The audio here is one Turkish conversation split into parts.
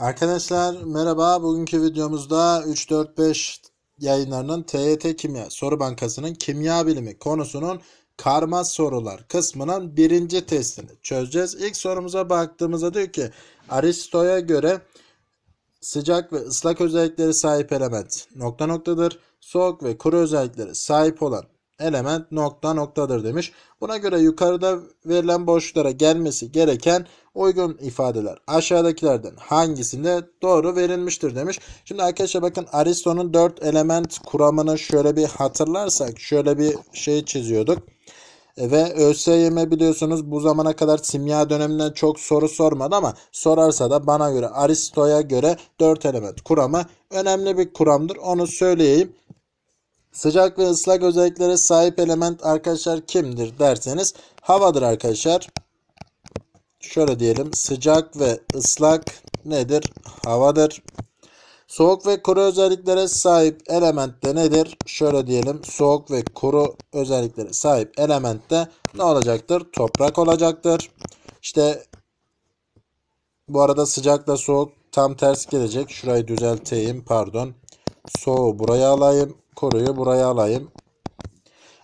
Arkadaşlar merhaba. Bugünkü videomuzda 3-4-5 yayınlarının TYT Kimya Soru Bankası'nın kimya bilimi konusunun karma sorular kısmının birinci testini çözeceğiz. İlk sorumuza baktığımızda diyor ki Aristo'ya göre sıcak ve ıslak özellikleri sahip element nokta noktadır. Soğuk ve kuru özellikleri sahip olan element nokta noktadır demiş. Buna göre yukarıda verilen boşluklara gelmesi gereken uygun ifadeler aşağıdakilerden hangisinde doğru verilmiştir demiş. Şimdi arkadaşlar bakın Aristo'nun 4 element kuramını şöyle bir hatırlarsak şöyle bir şey çiziyorduk. E, ve ÖSYM biliyorsunuz bu zamana kadar simya döneminden çok soru sormadı ama sorarsa da bana göre Aristo'ya göre 4 element kuramı önemli bir kuramdır. Onu söyleyeyim. Sıcak ve ıslak özelliklere sahip element arkadaşlar kimdir derseniz havadır arkadaşlar. Şöyle diyelim sıcak ve ıslak nedir? Havadır. Soğuk ve kuru özelliklere sahip element de nedir? Şöyle diyelim soğuk ve kuru özelliklere sahip element de ne olacaktır? Toprak olacaktır. İşte bu arada sıcakla soğuk tam ters gelecek. Şurayı düzelteyim pardon. Soğuğu buraya alayım. Koruyu buraya alayım.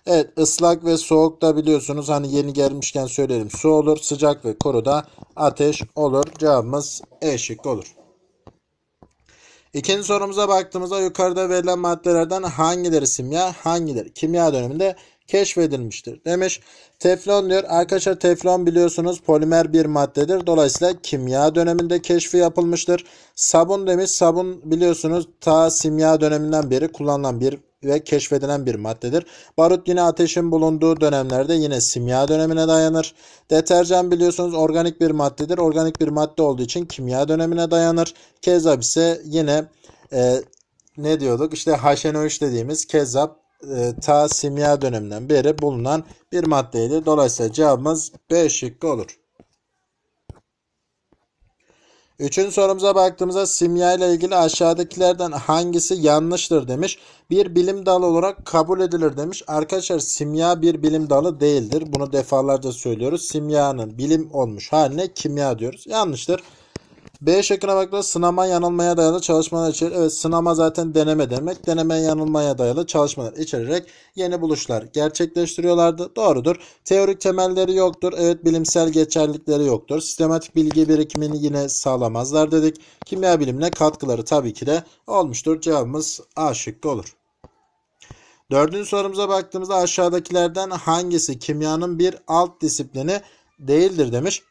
Evet ıslak ve soğuk da biliyorsunuz hani yeni gelmişken söylerim, Su olur sıcak ve koru da ateş olur. Cevabımız E şıkkı olur. İkinci sorumuza baktığımızda yukarıda verilen maddelerden hangileri simya hangileri kimya döneminde keşfedilmiştir. Demiş teflon diyor. Arkadaşlar teflon biliyorsunuz polimer bir maddedir. Dolayısıyla kimya döneminde keşfi yapılmıştır. Sabun demiş. Sabun biliyorsunuz ta simya döneminden beri kullanılan bir ve keşfedilen bir maddedir. Barut yine ateşin bulunduğu dönemlerde yine simya dönemine dayanır. Deterjan biliyorsunuz organik bir maddedir. Organik bir madde olduğu için kimya dönemine dayanır. Kezzap ise yine e, ne diyorduk? İşte HNO3 dediğimiz kezzap e, ta simya döneminden beri bulunan bir maddeydi. Dolayısıyla cevabımız B şıkkı olur. Üçüncü sorumuza baktığımızda simya ile ilgili aşağıdakilerden hangisi yanlıştır demiş. Bir bilim dalı olarak kabul edilir demiş. Arkadaşlar simya bir bilim dalı değildir. Bunu defalarca söylüyoruz. Simyanın bilim olmuş haline kimya diyoruz. Yanlıştır. B şıkkına baktığımızda sınama yanılmaya dayalı çalışmalar içerir. Evet sınama zaten deneme demek. Deneme yanılmaya dayalı çalışmalar içererek yeni buluşlar gerçekleştiriyorlardı. Doğrudur. Teorik temelleri yoktur. Evet bilimsel geçerlikleri yoktur. Sistematik bilgi birikimini yine sağlamazlar dedik. Kimya bilimine katkıları tabii ki de olmuştur. Cevabımız A şıkkı olur. Dördüncü sorumuza baktığımızda aşağıdakilerden hangisi kimyanın bir alt disiplini değildir demiş.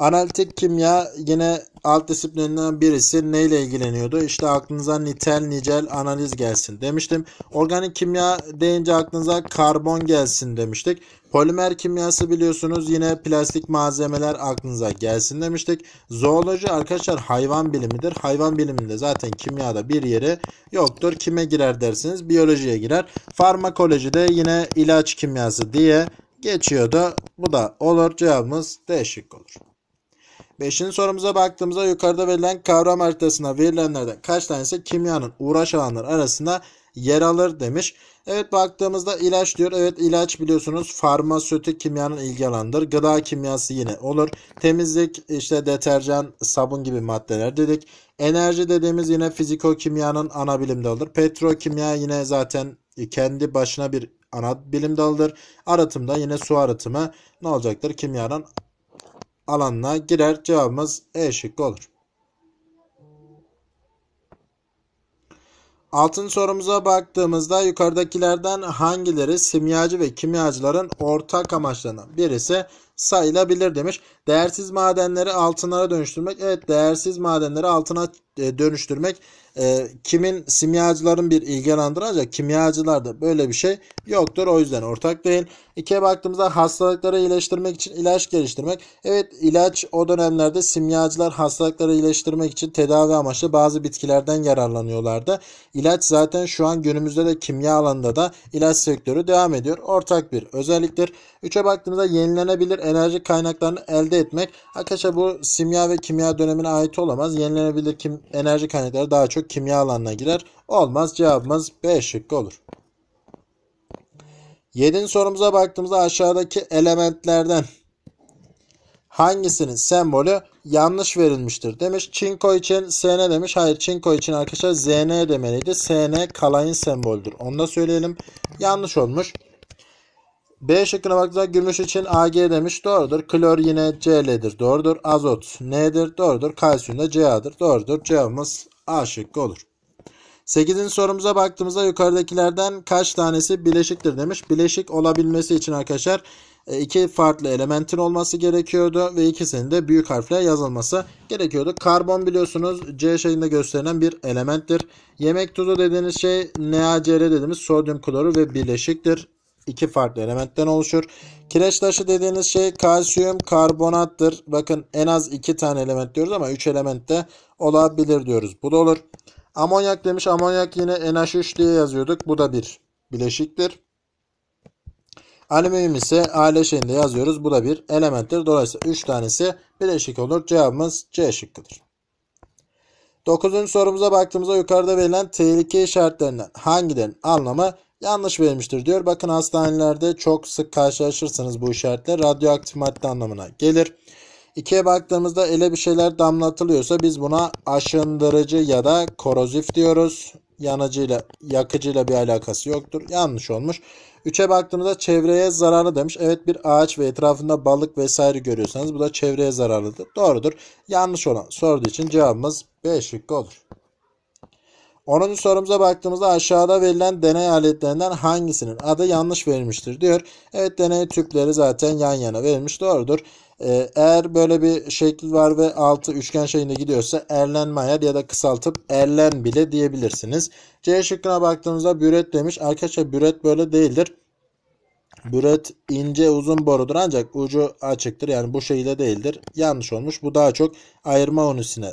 Analitik kimya yine alt disiplininden birisi neyle ilgileniyordu? İşte aklınıza nitel, nicel, analiz gelsin demiştim. Organik kimya deyince aklınıza karbon gelsin demiştik. Polimer kimyası biliyorsunuz yine plastik malzemeler aklınıza gelsin demiştik. Zooloji arkadaşlar hayvan bilimidir. Hayvan biliminde zaten kimyada bir yeri yoktur. Kime girer dersiniz? Biyolojiye girer. Farmakolojide yine ilaç kimyası diye geçiyordu. Bu da olur. Cevabımız değişik olur. 5. sorumuza baktığımızda yukarıda verilen kavram haritasına verilenlerden kaç tanesi kimyanın uğraş alanları arasında yer alır demiş. Evet baktığımızda ilaç diyor. Evet ilaç biliyorsunuz farmasötik kimyanın ilgi alanıdır. Gıda kimyası yine olur. Temizlik işte deterjan, sabun gibi maddeler dedik. Enerji dediğimiz yine fiziko kimyanın ana bilim dalıdır. Petrokimya yine zaten kendi başına bir ana bilim dalıdır. Aratımda yine su aratımı ne olacaktır? Kimyanın alanına girer. Cevabımız E şıkkı olur. Altın sorumuza baktığımızda yukarıdakilerden hangileri simyacı ve kimyacıların ortak amaçlarından birisi sayılabilir demiş. Değersiz madenleri altınlara dönüştürmek. Evet değersiz madenleri altına e, dönüştürmek e, kimin simyacıların bir ilgilendirecek kimyacılarda böyle bir şey yoktur. O yüzden ortak değil. İkiye baktığımızda hastalıkları iyileştirmek için ilaç geliştirmek. Evet ilaç o dönemlerde simyacılar hastalıkları iyileştirmek için tedavi amaçlı bazı bitkilerden yararlanıyorlardı. İlaç zaten şu an günümüzde de kimya alanında da ilaç sektörü devam ediyor. Ortak bir özelliktir. Üçe baktığımızda yenilenebilir enerji kaynaklarını elde etmek. Arkadaşlar bu simya ve kimya dönemine ait olamaz. Yenilenebilir kim, enerji kaynakları daha çok çok kimya alanına girer. Olmaz cevabımız B şıkkı olur. 7. sorumuza baktığımızda aşağıdaki elementlerden hangisinin sembolü yanlış verilmiştir demiş. Çinko için SN demiş. Hayır çinko için arkadaşlar ZN demeliydi. SN kalayın semboldür. Onu da söyleyelim. Yanlış olmuş. B şıkkına baktığımızda gümüş için AG demiş. Doğrudur. Klor yine CL'dir. Doğrudur. Azot N'dir. Doğrudur. Kalsiyum da CA'dır. Doğrudur. Cevabımız A şıkkı olur. 8. sorumuza baktığımızda yukarıdakilerden kaç tanesi bileşiktir demiş. Bileşik olabilmesi için arkadaşlar e, iki farklı elementin olması gerekiyordu ve ikisinin de büyük harfle yazılması gerekiyordu. Karbon biliyorsunuz C şeklinde gösterilen bir elementtir. Yemek tuzu dediğiniz şey NaCl dediğimiz sodyum klorür ve bileşiktir iki farklı elementten oluşur. Kireç taşı dediğiniz şey kalsiyum karbonattır. Bakın en az iki tane element diyoruz ama üç element de olabilir diyoruz. Bu da olur. Amonyak demiş. Amonyak yine NH3 diye yazıyorduk. Bu da bir bileşiktir. Alüminyum ise aile şeyinde yazıyoruz. Bu da bir elementtir. Dolayısıyla 3 tanesi bileşik olur. Cevabımız C şıkkıdır. 9. sorumuza baktığımızda yukarıda verilen tehlike işaretlerinden hangilerinin anlamı yanlış verilmiştir diyor. Bakın hastanelerde çok sık karşılaşırsınız bu işaretle radyoaktif madde anlamına gelir. İkiye baktığımızda ele bir şeyler damlatılıyorsa biz buna aşındırıcı ya da korozif diyoruz. Yanıcıyla, yakıcıyla bir alakası yoktur. Yanlış olmuş. Üçe baktığımızda çevreye zararlı demiş. Evet bir ağaç ve etrafında balık vesaire görüyorsanız bu da çevreye zararlıdır. Doğrudur. Yanlış olan sorduğu için cevabımız B şıkkı olur. 10. sorumuza baktığımızda aşağıda verilen deney aletlerinden hangisinin adı yanlış verilmiştir diyor. Evet deney tüpleri zaten yan yana verilmiş doğrudur. Ee, eğer böyle bir şekil var ve altı üçgen şeklinde gidiyorsa Erlen Mayer ya da kısaltıp Erlen bile diyebilirsiniz. C şıkkına baktığımızda büret demiş. Arkadaşlar büret böyle değildir. Büret ince uzun borudur ancak ucu açıktır. Yani bu şekilde değildir. Yanlış olmuş. Bu daha çok ayırma unüsüne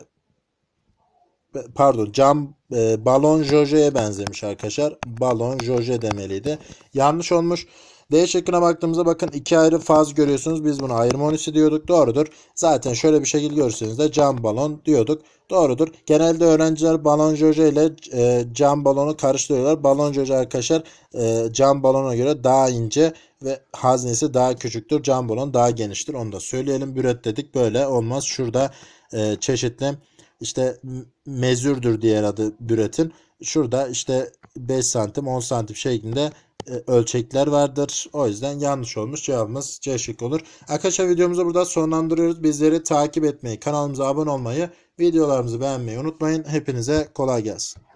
pardon cam e, balon joje'ye benzemiş arkadaşlar. Balon joje demeliydi. Yanlış olmuş. D şıkkına baktığımızda bakın iki ayrı faz görüyorsunuz. Biz bunu harmonisi diyorduk. Doğrudur. Zaten şöyle bir şekil görürseniz de cam balon diyorduk. Doğrudur. Genelde öğrenciler balon joje ile e, cam balonu karıştırıyorlar. Balon joje arkadaşlar e, cam balona göre daha ince ve haznesi daha küçüktür. Cam balon daha geniştir. Onu da söyleyelim. Büret dedik. Böyle olmaz. Şurada e, çeşitli işte mezürdür diğer adı büretin. Şurada işte 5 santim 10 santim şeklinde e, ölçekler vardır. O yüzden yanlış olmuş. Cevabımız C şık olur. Arkadaşlar videomuzu burada sonlandırıyoruz. Bizleri takip etmeyi, kanalımıza abone olmayı, videolarımızı beğenmeyi unutmayın. Hepinize kolay gelsin.